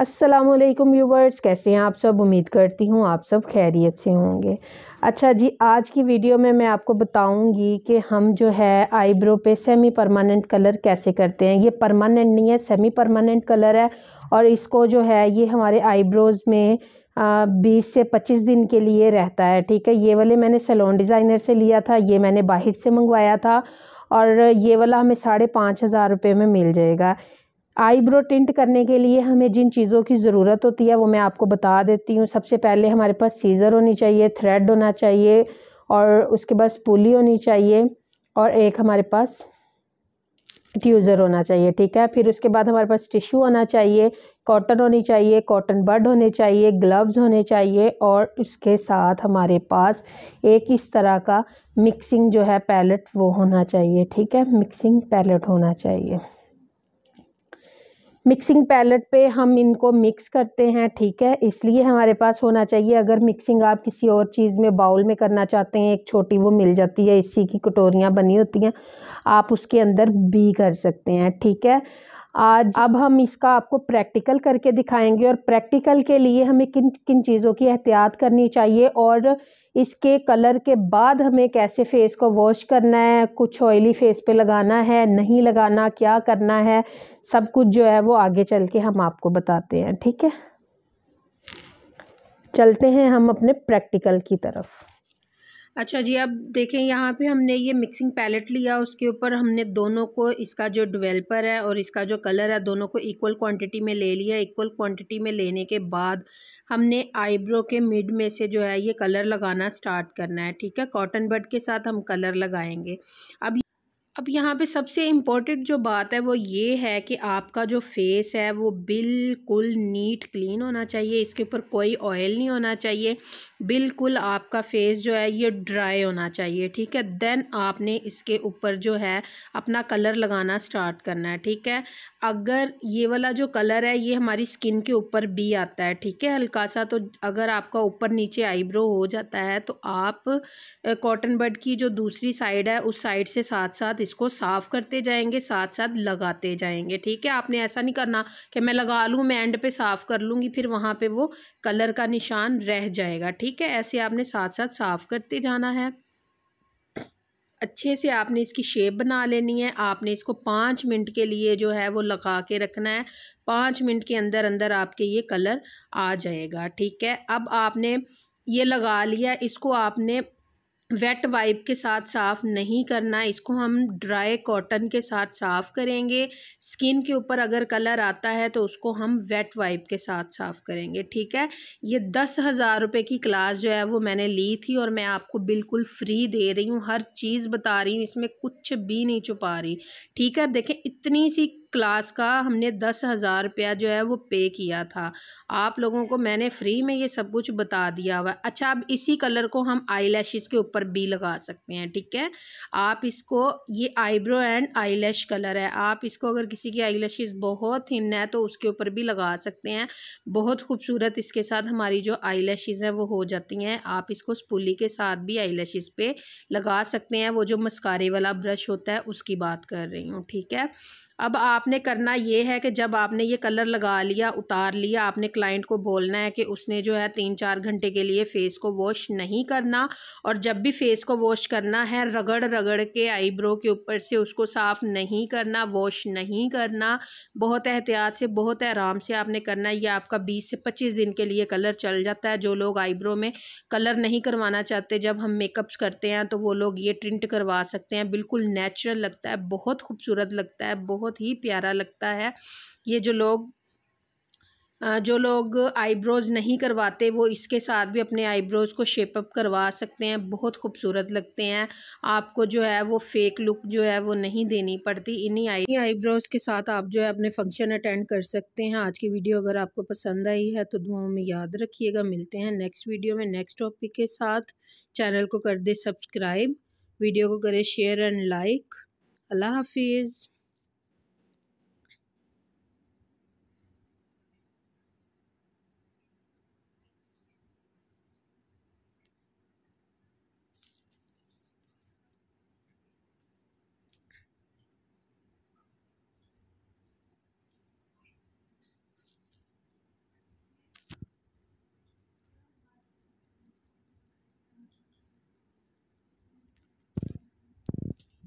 अस्सलाम वालेकुम व्यूवर्स कैसे हैं आप सब उम्मीद करती हूँ आप सब खैरियत से होंगे अच्छा जी आज की वीडियो में मैं आपको बताऊंगी कि हम जो है आईब्रो पे सेमी परमानेंट कलर कैसे करते हैं ये परमानेंट नहीं है सेमी परमानेंट कलर है और इसको जो है ये हमारे आईब्रोज़ में बीस से पच्चीस दिन के लिए रहता है ठीक है ये वाले मैंने सैलून डिज़ाइनर से लिया था ये मैंने बाहर से मंगवाया था और ये वाला हमें साढ़े पाँच हज़ार रुपये में मिल जाएगा आईब्रो टिंट करने के लिए हमें जिन चीज़ों की ज़रूरत होती है वो मैं आपको बता देती हूँ सबसे पहले हमारे पास सीज़र होनी चाहिए थ्रेड होना चाहिए और उसके बाद पुली होनी चाहिए और एक हमारे पास ट्यूज़र होना चाहिए ठीक है फिर उसके बाद हमारे पास टिशू होना चाहिए कॉटन होनी चाहिए कॉटन बड होने चाहिए ग्लव्स होने चाहिए और उसके साथ हमारे पास एक इस तरह का मिक्सिंग जो है पैलेट वो होना चाहिए ठीक है मिक्सिंग पैलेट होना चाहिए मिक्सिंग पैलेट पे हम इनको मिक्स करते हैं ठीक है इसलिए हमारे पास होना चाहिए अगर मिक्सिंग आप किसी और चीज़ में बाउल में करना चाहते हैं एक छोटी वो मिल जाती है इसी की कटोरियाँ बनी होती हैं आप उसके अंदर भी कर सकते हैं ठीक है आज अब हम इसका आपको प्रैक्टिकल करके दिखाएंगे और प्रैक्टिकल के लिए हमें किन किन चीज़ों की एहतियात करनी चाहिए और इसके कलर के बाद हमें कैसे फेस को वॉश करना है कुछ ऑयली फेस पे लगाना है नहीं लगाना क्या करना है सब कुछ जो है वो आगे चल के हम आपको बताते हैं ठीक है चलते हैं हम अपने प्रैक्टिकल की तरफ अच्छा जी अब देखें यहाँ पे हमने ये मिक्सिंग पैलेट लिया उसके ऊपर हमने दोनों को इसका जो डिवेलपर है और इसका जो कलर है दोनों को इक्वल क्वांटिटी में ले लिया इक्वल क्वांटिटी में लेने के बाद हमने आईब्रो के मिड में से जो है ये कलर लगाना स्टार्ट करना है ठीक है कॉटन बड के साथ हम कलर लगाएंगे अब अब यहाँ पे सबसे इम्पोर्टेंट जो बात है वो ये है कि आपका जो फेस है वो बिल्कुल नीट क्लीन होना चाहिए इसके ऊपर कोई ऑयल नहीं होना चाहिए बिल्कुल आपका फेस जो है ये ड्राई होना चाहिए ठीक है देन आपने इसके ऊपर जो है अपना कलर लगाना स्टार्ट करना है ठीक है अगर ये वाला जो कलर है ये हमारी स्किन के ऊपर भी आता है ठीक है हल्का सा तो अगर आपका ऊपर नीचे आईब्रो हो जाता है तो आप कॉटन बड की जो दूसरी साइड है उस साइड से साथ साथ इसको साफ़ करते जाएंगे साथ साथ लगाते जाएंगे ठीक है आपने ऐसा नहीं करना कि मैं लगा लूँ मैं एंड पे साफ़ कर लूँगी फिर वहाँ पे वो कलर का निशान रह जाएगा ठीक है ऐसे आपने साथ साथ साफ़ करते जाना है अच्छे से आपने इसकी शेप बना लेनी है आपने इसको पाँच मिनट के लिए जो है वो लगा के रखना है पाँच मिनट के अंदर अंदर आपके ये कलर आ जाएगा ठीक है अब आपने ये लगा लिया इसको आपने वेट वाइप के साथ साफ़ नहीं करना इसको हम ड्राई कॉटन के साथ साफ़ करेंगे स्किन के ऊपर अगर कलर आता है तो उसको हम वेट वाइप के साथ साफ़ करेंगे ठीक है ये दस हज़ार रुपये की क्लास जो है वो मैंने ली थी और मैं आपको बिल्कुल फ्री दे रही हूँ हर चीज़ बता रही हूँ इसमें कुछ भी नहीं छुपा रही ठीक है देखें इतनी सी क्लास का हमने दस हज़ार रुपया जो है वो पे किया था आप लोगों को मैंने फ्री में ये सब कुछ बता दिया हुआ अच्छा अब इसी कलर को हम आई के ऊपर भी लगा सकते हैं ठीक है आप इसको ये आईब्रो एंड आई कलर है आप इसको अगर किसी की आई बहुत थिन है तो उसके ऊपर भी लगा सकते हैं बहुत खूबसूरत इसके साथ हमारी जो आई हैं वो हो जाती हैं आप इसको स्पूली के साथ भी आई पे लगा सकते हैं वो जो मस्कारे वाला ब्रश होता है उसकी बात कर रही हूँ ठीक है अब आपने करना ये है कि जब आपने ये कलर लगा लिया उतार लिया आपने क्लाइंट को बोलना है कि उसने जो है तीन चार घंटे के लिए फ़ेस को वॉश नहीं करना और जब भी फ़ेस को वॉश करना है रगड़ रगड़ के आईब्रो के ऊपर से उसको साफ़ नहीं करना वॉश नहीं करना बहुत एहतियात से बहुत आराम से आपने करना यह ये आपका बीस से पच्चीस दिन के लिए कलर चल जाता है जो लोग आईब्रो में कलर नहीं करवाना चाहते जब हम मेकअप्स करते हैं तो वो लोग ये प्रिंट करवा सकते हैं बिल्कुल नेचुरल लगता है बहुत खूबसूरत लगता है बहुत बहुत ही प्यारा लगता है ये जो लोग जो लोग आईब्रोज़ नहीं करवाते वो इसके साथ भी अपने आईब्रोज़ को शेपअप करवा सकते हैं बहुत खूबसूरत लगते हैं आपको जो है वो फेक लुक जो है वो नहीं देनी पड़ती इन्हीं आई आईब्रोज़ के साथ आप जो है अपने फंक्शन अटेंड कर सकते हैं आज की वीडियो अगर आपको पसंद आई है तो दुआओं में याद रखिएगा मिलते हैं नेक्स्ट वीडियो में नेक्स्ट टॉपिक के साथ चैनल को कर दे सब्सक्राइब वीडियो को करें शेयर एंड लाइक अल्लाह हाफिज़